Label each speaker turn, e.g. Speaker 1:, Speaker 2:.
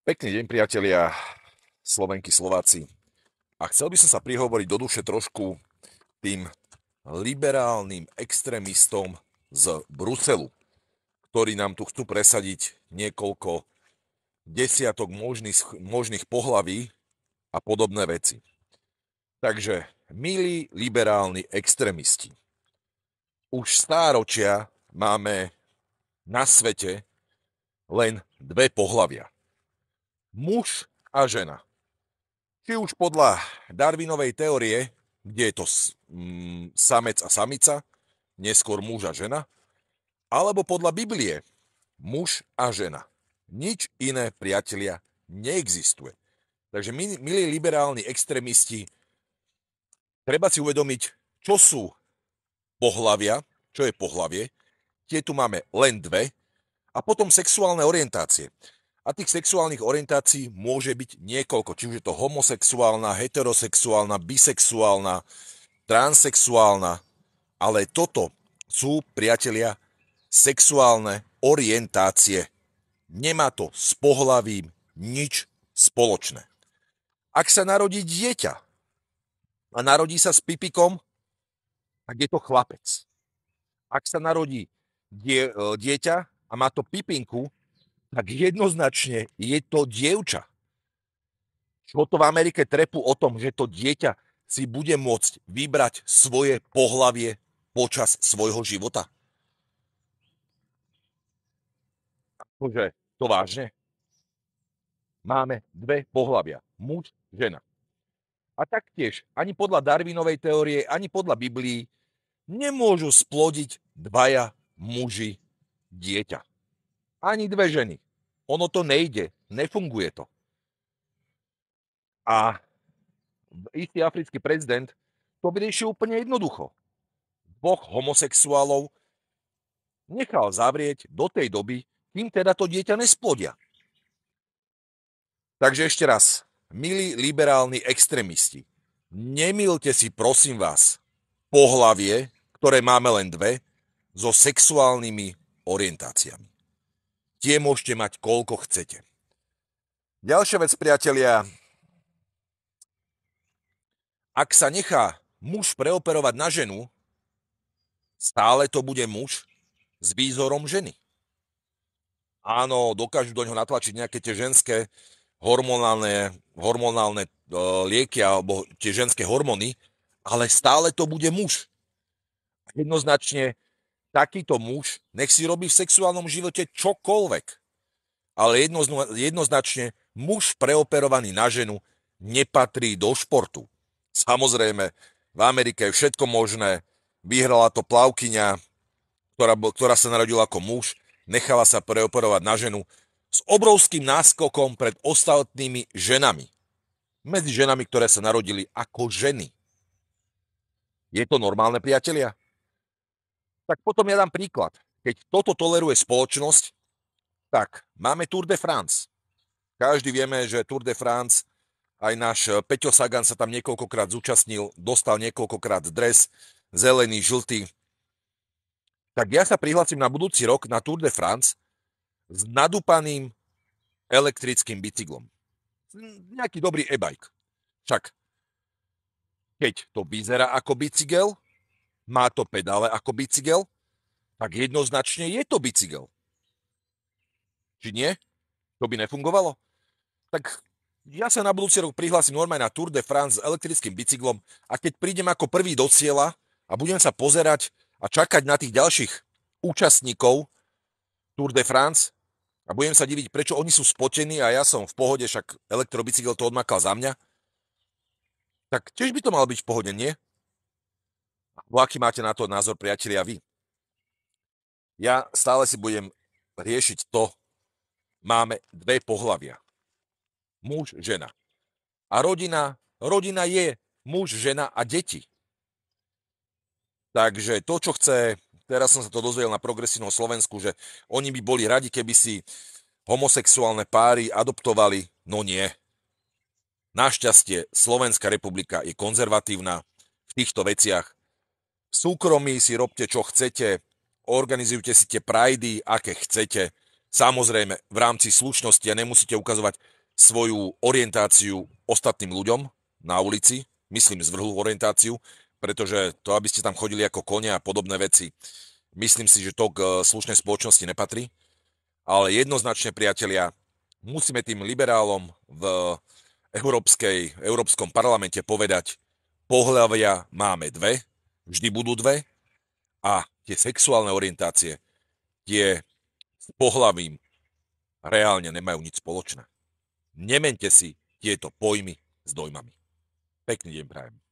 Speaker 1: Pekný deň, priatelia, Slovenky, Slováci. A chcel by som sa prihovoriť do duše trošku tým liberálnym extrémistom z Bruselu, ktorí nám tu chcú presadiť niekoľko desiatok možných, možných pohlaví a podobné veci. Takže, milí liberálni extrémisti, už stáročia máme na svete len dve pohlavia – muž a žena. Či už podľa Darwinovej teórie, kde je to mm, samec a samica, neskôr muž a žena, alebo podľa Biblie, muž a žena. Nič iné, priatelia, neexistuje. Takže, milí liberálni extrémisti, treba si uvedomiť, čo sú pohlavia, čo je pohlavie. Tie tu máme len dve. A potom sexuálne orientácie. A tých sexuálnych orientácií môže byť niekoľko, Či je to homosexuálna, heterosexuálna, bisexuálna, transexuálna, ale toto sú, priatelia, sexuálne orientácie. Nemá to s pohlavím nič spoločné. Ak sa narodí dieťa a narodí sa s pipikom, tak je to chlapec. Ak sa narodí die, e, dieťa a má to pipinku, tak jednoznačne je to dievča. Čo to v Amerike trepu o tom, že to dieťa si bude môcť vybrať svoje pohlavie počas svojho života? Akože, to vážne? Máme dve pohlavia. Muž, žena. A taktiež, ani podľa Darwinovej teórie, ani podľa Biblii, nemôžu splodiť dvaja muži dieťa ani dve ženy. Ono to nejde, nefunguje to. A istý africký prezident to vyriešil úplne jednoducho. Boh homosexuálov nechal zavrieť do tej doby, kým teda to dieťa nesplodia. Takže ešte raz, milí liberálni extrémisti, nemilte si prosím vás pohlavie, ktoré máme len dve, so sexuálnymi orientáciami tie môžete mať koľko chcete. Ďalšia vec, priatelia, ak sa nechá muž preoperovať na ženu, stále to bude muž s výzorom ženy. Áno, dokážu do neho natlačiť nejaké tie ženské hormonálne, hormonálne e, lieky alebo tie ženské hormóny, ale stále to bude muž. Jednoznačne takýto muž, nech si robí v sexuálnom živote čokoľvek. Ale jednoznačne muž preoperovaný na ženu nepatrí do športu. Samozrejme, v Amerike je všetko možné. Vyhrala to plavkyňa, ktorá, ktorá sa narodila ako muž, nechala sa preoperovať na ženu s obrovským náskokom pred ostatnými ženami. Medzi ženami, ktoré sa narodili ako ženy. Je to normálne, priatelia? tak potom ja dám príklad. Keď toto toleruje spoločnosť, tak máme Tour de France. Každý vieme, že Tour de France, aj náš eh, Peťo Sagan sa tam niekoľkokrát zúčastnil, dostal niekoľkokrát dres, zelený, žltý. Tak ja sa prihlasím na budúci rok na Tour de France s nadúpaným elektrickým bicyklom. Nejaký dobrý e-bike. Však keď to vyzerá ako bicykel, má to pedále ako bicykel, tak jednoznačne je to bicykel. Či nie? To by nefungovalo? Tak ja sa na budúci rok prihlásim normálne na Tour de France s elektrickým bicyklom a keď prídem ako prvý do cieľa a budem sa pozerať a čakať na tých ďalších účastníkov Tour de France a budem sa diviť, prečo oni sú spotení a ja som v pohode, však elektrobicykel to odmakal za mňa, tak tiež by to mal byť v pohode, nie? No aký máte na to názor, priatelia, vy? Ja stále si budem riešiť to, máme dve pohlavia. Muž, žena. A rodina, rodina je muž, žena a deti. Takže to, čo chce, teraz som sa to dozvedel na progresívnom Slovensku, že oni by boli radi, keby si homosexuálne páry adoptovali, no nie. Našťastie Slovenská republika je konzervatívna v týchto veciach v súkromí si robte, čo chcete, organizujte si tie prajdy, aké chcete. Samozrejme, v rámci slušnosti a nemusíte ukazovať svoju orientáciu ostatným ľuďom na ulici, myslím zvrhlú orientáciu, pretože to, aby ste tam chodili ako konia a podobné veci, myslím si, že to k eh, slušnej spoločnosti nepatrí. Ale jednoznačne, priatelia, musíme tým liberálom v Európskej, Európskom parlamente povedať, pohľavia máme dve, vždy budú dve a tie sexuálne orientácie, tie s pohlavím reálne nemajú nič spoločné. Nemente si tieto pojmy s dojmami. Pekný deň prajem.